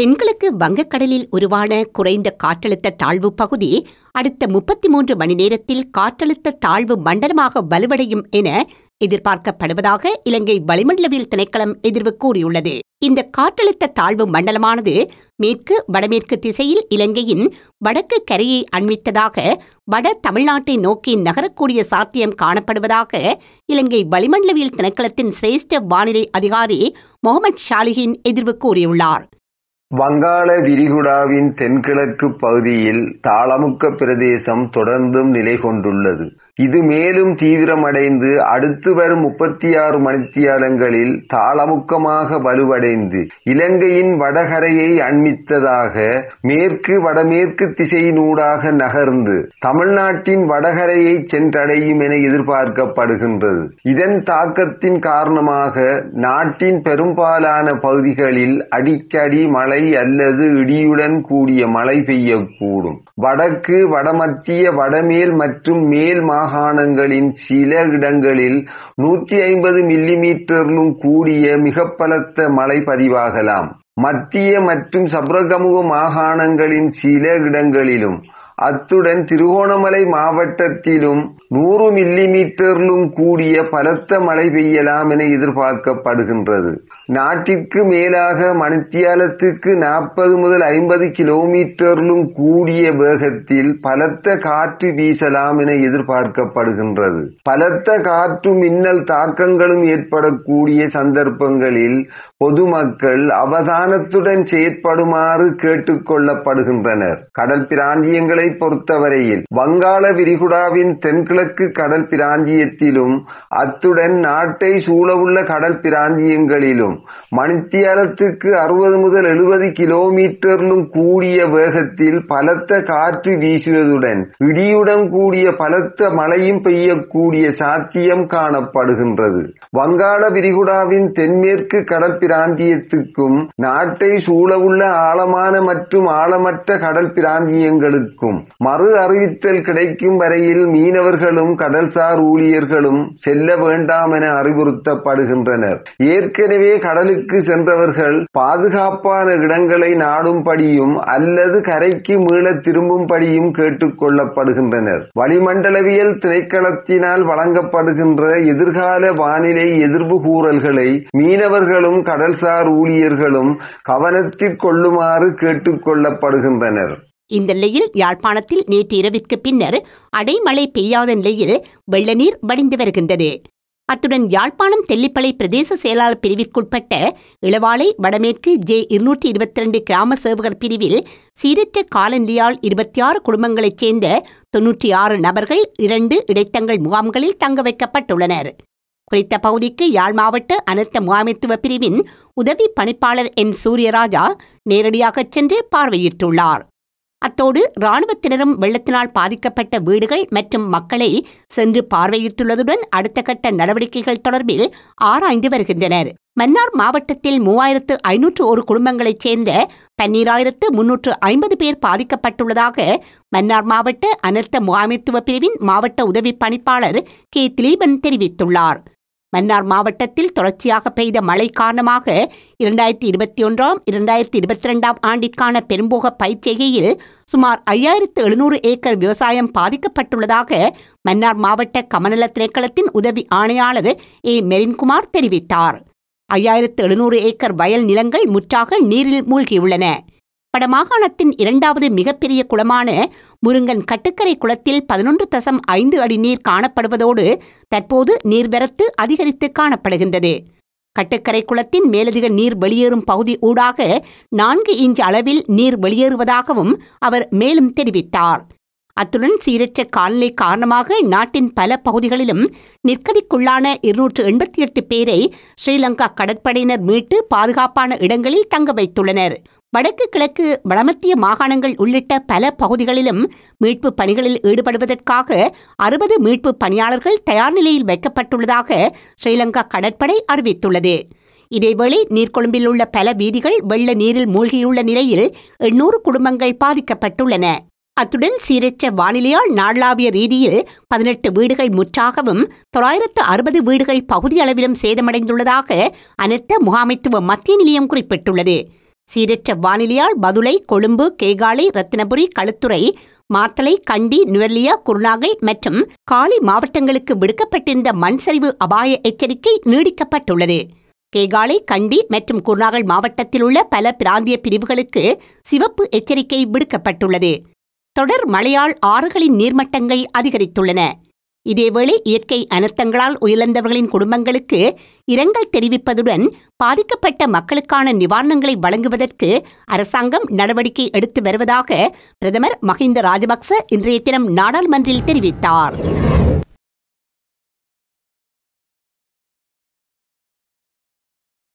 தென்கிழக்கு வங்கக்கடலில் உருவான குறைந்த காற்றழுத்த தாழ்வு பகுதி அடுத்த முப்பத்தி மூன்று மணி நேரத்தில் காற்றழுத்த தாழ்வு மண்டலமாக வலுவடையும் என எதிர்பார்க்கப்படுவதாக இலங்கை வளிமண்டலவியல் திணைக்களம் எதிர்வு கூறியுள்ளது இந்த காற்றழுத்த தாழ்வு மண்டலமானது மேற்கு வடமேற்கு திசையில் இலங்கையின் வடக்கு கரையை அண்மித்ததாக வட தமிழ்நாட்டை நோக்கி நகரக்கூடிய சாத்தியம் காணப்படுவதாக இலங்கை வளிமண்டலவியல் திணைக்களத்தின் சிரேஷ்ட வானிலை அதிகாரி முகமது ஷாலிஹின் எதிர்வு கூறியுள்ளார் வங்காள விரிகுடாவின் தென்கிழக்கு பகுதியில் தாளமுக்க பிரதேசம் தொடர்ந்தும் நிலை கொண்டுள்ளது இது மேலும் தீவிரமடைந்து அடுத்து வரும் முப்பத்தி ஆறு மணித்தியாலங்களில் தாளமுக்கமாக வலுவடைந்து இலங்கையின் வடகரையை அண்மித்ததாக மேற்கு வடமேற்கு திசையினூடாக நகர்ந்து தமிழ்நாட்டின் வடகரையை சென்றடையும் என எதிர்பார்க்கப்படுகின்றது இதன் தாக்கத்தின் காரணமாக நாட்டின் பெரும்பாலான பகுதிகளில் அடிக்கடி மழை அல்லது இடியுடன் கூடிய மழை பெய்யக்கூடும் வடக்கு வடமத்திய வடமேல் மற்றும் மேல் மா மாகாணங்களின் சில இடங்களில் நூற்றி ஐம்பது மில்லிமீட்டரிலும் கூடிய மிக பலத்த மழை பதிவாகலாம் மத்திய மற்றும் சப்ரகமுக மாகாணங்களின் சில இடங்களிலும் அத்துடன் திருகோணமலை மாவட்டத்திலும் நூறு மில்லி மீட்டரிலும் கூடிய பலத்த மழை பெய்யலாம் என எதிர்பார்க்கப்படுகின்றது நாட்டிற்கு மேலாக மணித்தியாலத்துக்கு நாற்பது முதல் ஐம்பது கிலோமீட்டரிலும் கூடிய வேகத்தில் பலத்த காற்று வீசலாம் என எதிர்பார்க்கப்படுகின்றது பலத்த காற்று மின்னல் தாக்கங்களும் ஏற்படக்கூடிய சந்தர்ப்பங்களில் பொதுமக்கள் அவதானத்துடன் செயற்படுமாறு கேட்டுக் கொள்ளப்படுகின்றனர். கடல் பிராந்தியங்களை பொறுத்தவரையில் வங்காள விரிகுடாவின் தென்கிழக்கு கடல் பிராந்தியத்திலும் அத்துடன் நாட்டை சூழவுள்ள கடல் பிராந்தியங்களிலும் மணித்தியாலத்துக்கு அறுபது முதல் எழுபது கிலோமீட்டரிலும் கூடிய வேகத்தில் பலத்த காற்று வீசுவதுடன் இடியுடன் கூடிய பலத்த மழையும் பெய்யக்கூடிய சாத்தியம் காணப்படுகின்றது. வங்காள விரிகுடாவின் தென்மேற்கு கடல் பிராந்தியத்துக்கும் நாட்டை சூழவுள்ள ஆழமான மற்றும் ஆழமற்ற கடல் பிராந்தியங்களுக்கும் மறு அறிவித்தல் கிடைக்கும் வரையில் மீனவர்களும் கடல்சார் ஊழியர்களும் செல்ல வேண்டாம் என அறிவுறுத்தப்படுகின்றனர் ஏற்கனவே கடலுக்கு சென்றவர்கள் பாதுகாப்பான இடங்களை நாடும்படியும் அல்லது கரைக்கு மீள திரும்பும்படியும் கேட்டுக்கொள்ளப்படுகின்றனர் வளிமண்டலவியல் திணைக்களத்தினால் வழங்கப்படுகின்ற எதிர்கால வானிலை எதிர்ப்பு கூறல்களை மீனவர்களும் கடல் கடல்சார் ஊழியர்களும் கவனத்தில் கொள்ளுமாறு கொள்ளப்படுகின்றனர் இந்த நிலையில் யாழ்ப்பாணத்தில் நேற்று இரவிற்கு பின்னர் அடைமழை பெய்யாத நிலையில் வெள்ள நீர் வடிந்து வருகின்றது அத்துடன் யாழ்ப்பாணம் தெல்லிப்பளை பிரதேச செயலாளர் பிரிவிற்குட்பட்ட இளவாலை வடமேற்கு ஜே இருநூற்றி இருபத்தி ரெண்டு கிராம சேவகர் பிரிவில் சீரற்ற காலநிலையால் இருபத்தி ஆறு குடும்பங்களைச் சேர்ந்த தொன்னூற்றி ஆறு நபர்கள் இரண்டு இடைத்தங்கள் முகாம்களில் தங்க வைக்கப்பட்டுள்ளனர் குறித்த பகுதிக்கு யாழ் மாவட்ட அனர்த்த முகாமித்துவ பிரிவின் உதவி பணிப்பாளர் என் சூரியராஜா நேரடியாக சென்று பார்வையிட்டுள்ளார் அத்தோடு இராணுவத்தினரும் வெள்ளத்தினால் பாதிக்கப்பட்ட வீடுகள் மற்றும் மக்களை சென்று பார்வையிட்டுள்ளதுடன் அடுத்த கட்ட நடவடிக்கைகள் தொடர்பில் ஆராய்ந்து வருகின்றனர் மன்னார் மாவட்டத்தில் மூவாயிரத்து ஐநூற்று ஒரு குடும்பங்களைச் சேர்ந்த பன்னீராயிரத்து முன்னூற்று ஐம்பது பேர் பாதிக்கப்பட்டுள்ளதாக மன்னார் மாவட்ட அனர்த்த முகாமித்துவ பிரிவின் மாவட்ட உதவி பணிப்பாளர் கே திலீபன் தெரிவித்துள்ளார் மன்னார் மாவட்டத்தில் தொடர்ச்சியாக பெய்த மழை காரணமாக இரண்டாயிரத்தி இருபத்தி ஒன்றாம் இரண்டாயிரத்தி இருபத்தி ரெண்டாம் ஆண்டிற்கான பெரும்போக பயிற்சிகையில் சுமார் ஐயாயிரத்து எழுநூறு ஏக்கர் விவசாயம் பாதிக்கப்பட்டுள்ளதாக மன்னார் மாவட்ட கமநல திணைக்களத்தின் உதவி ஆணையாளர் ஏ மெரின்குமார் தெரிவித்தார் ஐயாயிரத்து எழுநூறு ஏக்கர் வயல் நிலங்கள் முற்றாக நீரில் மூழ்கியுள்ளன வடமாகாணத்தின் இரண்டாவது மிகப்பெரிய குளமான முருங்கன் கட்டுக்கரை குளத்தில் பதினொன்று தசம் ஐந்து அடி நீர் காணப்படுவதோடு தற்போது நீர்வரத்து அதிகரித்து காணப்படுகின்றது கட்டுக்கரை குளத்தின் மேலதிக நீர் வெளியேறும் பகுதி ஊடாக நான்கு இன்ச் அளவில் நீர் வெளியேறுவதாகவும் அவர் மேலும் தெரிவித்தார் அத்துடன் சீரற்ற காலநிலை காரணமாக நாட்டின் பல பகுதிகளிலும் நிற்கதிக்குள்ளான இருநூற்று எண்பத்தி எட்டு பேரை ஸ்ரீலங்கா கடற்படையினர் மீட்டு பாதுகாப்பான இடங்களில் தங்க வைத்துள்ளனர் வடக்கு கிழக்கு வளமத்திய மாகாணங்கள் உள்ளிட்ட பல பகுதிகளிலும் மீட்பு பணிகளில் ஈடுபடுவதற்காக அறுபது மீட்பு பணியாளர்கள் தயார் நிலையில் வைக்கப்பட்டுள்ளதாக ஸ்ரீலங்கா கடற்படை அறிவித்துள்ளது இதேவேளை நீர்கொழும்பில் உள்ள பல வீதிகள் வெள்ள நீரில் மூழ்கியுள்ள நிலையில் எண்ணூறு குடும்பங்கள் பாதிக்கப்பட்டுள்ளன அத்துடன் சீரற்ற வானிலையால் நாடளாவிய ரீதியில் பதினெட்டு வீடுகள் முற்றாகவும் தொள்ளாயிரத்து அறுபது வீடுகள் பகுதியளவிலும் சேதமடைந்துள்ளதாக அனைத்த முகாமைத்துவ மத்திய நிலையம் குறிப்பிட்டுள்ளது சீரற்ற வானிலையால் பதுளை கொழும்பு கேகாலை ரத்தினபுரி களுத்துறை மாத்தலை கண்டி நுவர்லியா குருநாகல் மற்றும் காலி மாவட்டங்களுக்கு விடுக்கப்பட்டிருந்த மண் சரிவு அபாய எச்சரிக்கை நீடிக்கப்பட்டுள்ளது கேகாலை கண்டி மற்றும் குருநாகல் மாவட்டத்தில் உள்ள பல பிராந்திய பிரிவுகளுக்கு சிவப்பு எச்சரிக்கை விடுக்கப்பட்டுள்ளது தொடர் மழையால் ஆறுகளின் நீர்மட்டங்கள் அதிகரித்துள்ளன இதேவேளை இயற்கை அனர்த்தங்களால் உயிரிழந்தவர்களின் குடும்பங்களுக்கு இரங்கல் தெரிவிப்பதுடன் பாதிக்கப்பட்ட மக்களுக்கான நிவாரணங்களை வழங்குவதற்கு அரசாங்கம் நடவடிக்கை எடுத்து வருவதாக பிரதமர் மஹிந்த ராஜபக்ச இன்றைய தினம் நாடாளுமன்றில் தெரிவித்தார்